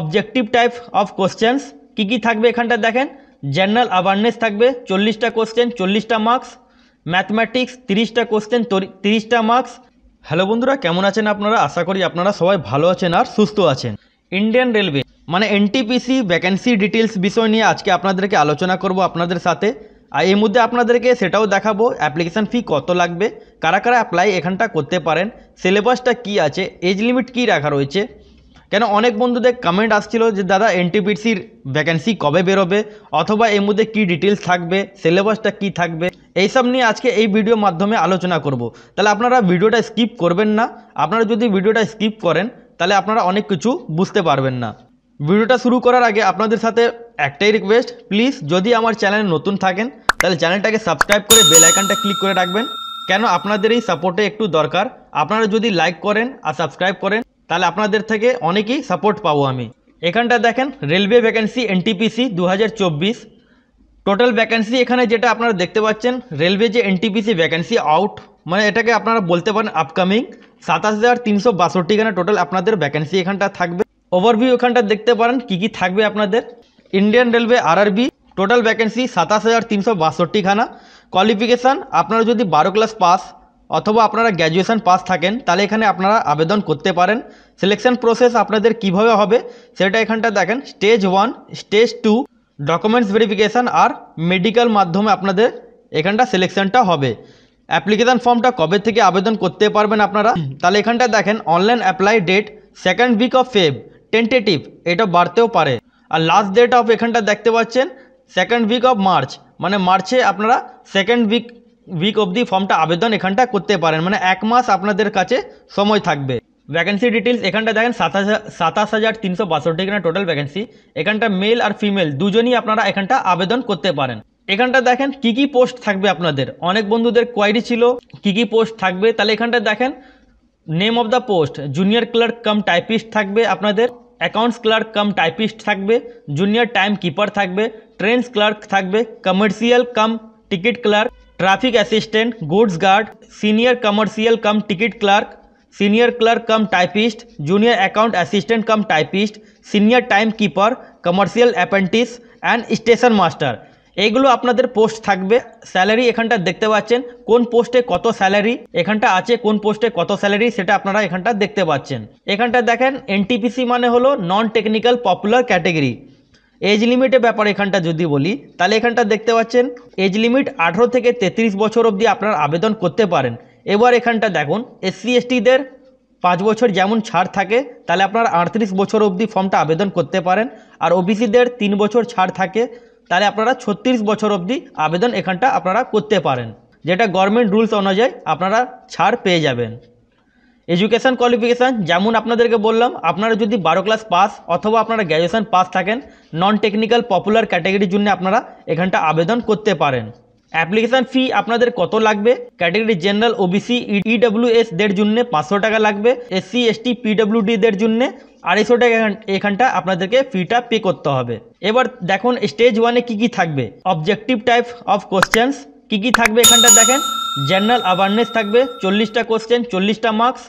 Objective type of questions কী কী থাকবে এখানটা দেখেন জেনারেল অ্যাওয়ারনেস থাকবে চল্লিশটা কোশ্চেন চল্লিশটা মার্কস ম্যাথমেটিক্স তিরিশটা কোশ্চেন তিরিশটা মার্কস হ্যালো বন্ধুরা কেমন আছেন আপনারা আশা করি আপনারা সবাই ভালো আছেন আর সুস্থ আছেন ইন্ডিয়ান রেলওয়ে মানে এনটিপিসি ভ্যাকেন্সি ডিটেলস বিষয় নিয়ে আজকে আপনাদেরকে আলোচনা করব আপনাদের সাথে আর এই মধ্যে আপনাদেরকে সেটাও দেখাবো অ্যাপ্লিকেশান ফি কত লাগবে কারা কারা অ্যাপ্লাই এখানটা করতে পারেন সিলেবাসটা কি আছে এজ লিমিট কি রাখা রয়েছে কেন অনেক বন্ধুদের কমেন্ট আসছিল যে দাদা এনটিপিসির ভ্যাকেন্সি কবে বেরোবে অথবা এর মধ্যে কী ডিটেলস থাকবে সিলেবাসটা কি থাকবে এইসব নিয়ে আজকে এই ভিডিও মাধ্যমে আলোচনা করব। তাহলে আপনারা ভিডিওটা স্কিপ করবেন না আপনারা যদি ভিডিওটা স্কিপ করেন তাহলে আপনারা অনেক কিছু বুঝতে পারবেন না ভিডিওটা শুরু করার আগে আপনাদের সাথে একটাই রিকোয়েস্ট প্লিজ যদি আমার চ্যানেলে নতুন থাকেন তাহলে চ্যানেলটাকে সাবস্ক্রাইব করে বেল আইকনটা ক্লিক করে রাখবেন কেন আপনাদের এই সাপোর্টে একটু দরকার আপনারা যদি লাইক করেন আর সাবস্ক্রাইব করেন তাহলে আপনাদের থেকে অনেকেই সাপোর্ট পাবো আমি এখানটা দেখেন রেলওয়ে ভ্যাকেন্সি এনটিপিসি দু টোটাল ভ্যাকেন্সি এখানে যেটা আপনারা দেখতে পাচ্ছেন রেলওয়ে যে এনটিপিসি ভ্যাকেন্সি আউট মানে এটাকে আপনারা বলতে পারেন আপকামিং সাতাশ হাজার তিনশো বাষট্টিখানে টোটাল আপনাদের ভ্যাকেন্সি এখানটা থাকবে ওভারভিউ এখানটা দেখতে পারেন কি কি থাকবে আপনাদের Indian railway RRB total vacancy সাতাশ হাজার তিনশো বাষট্টি খানা কোয়ালিফিকেশান আপনারা যদি বারো ক্লাস পাস অথবা আপনারা গ্র্যাজুয়েশান পাস থাকেন তাহলে এখানে আপনারা আবেদন করতে পারেন সিলেকশন প্রসেস আপনাদের কিভাবে হবে সেটা এখানটা দেখেন stage one stage two documents verification আর মেডিকেল মাধ্যমে আপনাদের এখানটা সিলেকশনটা হবে অ্যাপ্লিকেশান ফর্মটা কবে থেকে আবেদন করতে পারবেন আপনারা তাহলে এখানটা দেখেন online apply date second week of Feb tentative এটা বাড়তেও পারে আর লাস্ট ডেট অফ এখানটা দেখতে পাচ্ছেন সেকেন্ড উইক অফ মার্চ মানে মার্চে আপনারা সেকেন্ড উইক উইক অবধি ফর্মটা আবেদন এখানটা করতে পারেন মানে এক মাস আপনাদের কাছে সময় থাকবে ভ্যাকেন্সি ডিটেলস এখানটা দেখেন সাতাশ সাতাশ হাজার তিনশো বাষট্টি এখানে টোটাল ভ্যাকেন্সি এখানটা মেল আর ফিমেল দুজনই আপনারা এখানটা আবেদন করতে পারেন এখানটা দেখেন কি কি পোস্ট থাকবে আপনাদের অনেক বন্ধুদের কোয়ারি ছিল কি কি পোস্ট থাকবে তাহলে এখানটা দেখেন name of the post junior clerk cum typist থাকবে আপনাদের অ্যাকাউন্টস ক্লার্ক কাম টাইপিস্ট থাকবে জুনিয়র টাইম কিপার থাকবে ট্রেন্স ক্লার্ক থাকবে commercial cum ticket clerk traffic assistant goods guard senior commercial cum ticket clerk senior clerk cum typist junior account assistant cum typist senior time keeper commercial apprentice and station master এইগুলো আপনাদের post থাকবে salary এখানটা দেখতে পাচ্ছেন কোন পোস্টে কত salary এখানটা আছে কোন পোস্টে কত স্যালারি সেটা আপনারা এখানটা দেখতে পাচ্ছেন এখানটা দেখেন এনটিপিসি মানে হলো non technical popular category age লিমিটের ব্যাপার এখানটা যদি বলি তাহলে এখানটা দেখতে পাচ্ছেন এজ লিমিট আঠেরো থেকে তেত্রিশ বছর অবধি আপনার আবেদন করতে পারেন এবার এখানটা দেখুন এসসি এসটিদের পাঁচ বছর যেমন ছাড় থাকে তাহলে আপনার আটত্রিশ বছর অবধি ফর্মটা আবেদন করতে পারেন আর ওবিসিদের তিন বছর ছাড় থাকে তাহলে আপনারা ছত্রিশ বছর অবধি আবেদন এখানটা আপনারা করতে পারেন যেটা গভর্নমেন্ট রুলস অনুযায়ী আপনারা ছাড় পেয়ে যাবেন এডুকেশান কোয়ালিফিকেশান যেমন আপনাদেরকে বললাম আপনারা যদি বারো ক্লাস পাস অথবা আপনারা গ্র্যাজুয়েশান পাস থাকেন নন টেকনিক্যাল পপুলার ক্যাটাগরির জন্য আপনারা এখানটা আবেদন করতে পারেন অ্যাপ্লিকেশান ফি আপনাদের কত লাগবে ক্যাটাগরি জেনারেল ওবিসি ইডব্লিউএস দের জন্য পাঁচশো টাকা লাগবে এসসি এসটি পিডব্লিউডি দের জন্য আড়াইশো টাকা এখানটা আপনাদেরকে ফিটা পে করতে হবে এবার দেখুন স্টেজ ওয়ানে কী কী থাকবে অবজেক্টিভ টাইপ অফ কোশ্চেন্স কী কী থাকবে এখানটা দেখেন জেনারেল অ্যাওয়ারনেস থাকবে চল্লিশটা কোশ্চেন চল্লিশটা মার্কস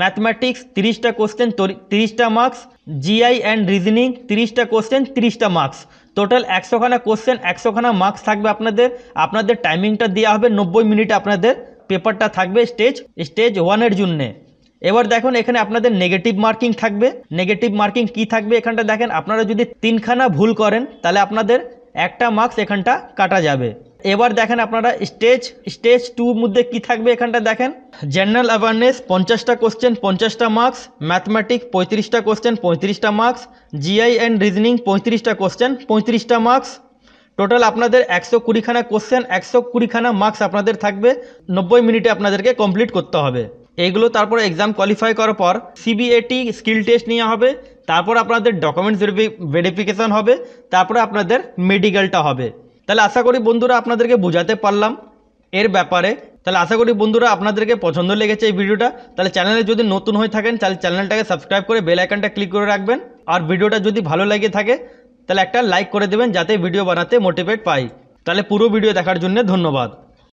ম্যাথমেটিক্স তিরিশটা কোশ্চেন তিরিশটা মার্কস জিআই অ্যান্ড রিজনিং তিরিশটা কোশ্চেন তিরিশটা মার্কস টোটাল একশোখানা কোশ্চেন একশোখানা মার্কস থাকবে আপনাদের আপনাদের টাইমিংটা দেওয়া হবে নব্বই মিনিটে আপনাদের পেপারটা থাকবে স্টেজ স্টেজ ওয়ানের জন্যে এবার দেখুন এখানে আপনাদের নেগেটিভ মার্কিং থাকবে নেগেটিভ মার্কিং কি থাকবে এখানটা দেখেন আপনারা যদি তিনখানা ভুল করেন তাহলে আপনাদের একটা মার্কস এখানটা কাটা যাবে এবার দেখেন আপনারা স্টেজ স্টেজ টু মধ্যে কি থাকবে এখানটা দেখেন জেনারেল অ্যাওয়ারনেস পঞ্চাশটা কোশ্চেন পঞ্চাশটা মার্কস ম্যাথমেটিক পঁয়ত্রিশটা কোশ্চেন পঁয়ত্রিশটা মার্কস জিআই অ্যান্ড রিজনিং পঁয়ত্রিশটা কোশ্চেন পঁয়ত্রিশটা মার্কস টোটাল আপনাদের একশো কুড়িখানা কোশ্চেন একশো কুড়িখানা মার্কস আপনাদের থাকবে নব্বই মিনিটে আপনাদেরকে কমপ্লিট করতে হবে এইগুলো তারপর এক্সাম কোয়ালিফাই করার পর সিবিএটি স্কিল টেস্ট নেওয়া হবে তারপর আপনাদের ডকুমেন্টস ভেরিফিকেশন হবে তারপরে আপনাদের মেডিকেলটা হবে তাহলে আশা করি বন্ধুরা আপনাদেরকে বোঝাতে পারলাম এর ব্যাপারে তাহলে আশা করি বন্ধুরা আপনাদেরকে পছন্দ লেগেছে এই ভিডিওটা তাহলে চ্যানেলে যদি নতুন হয়ে থাকেন তাহলে চ্যানেলটাকে সাবস্ক্রাইব করে বেল আইকনটা ক্লিক করে রাখবেন আর ভিডিওটা যদি ভালো লাগে থাকে তাহলে একটা লাইক করে দেবেন যাতে ভিডিও বানাতে মোটিভেট পাই তাহলে পুরো ভিডিও দেখার জন্য ধন্যবাদ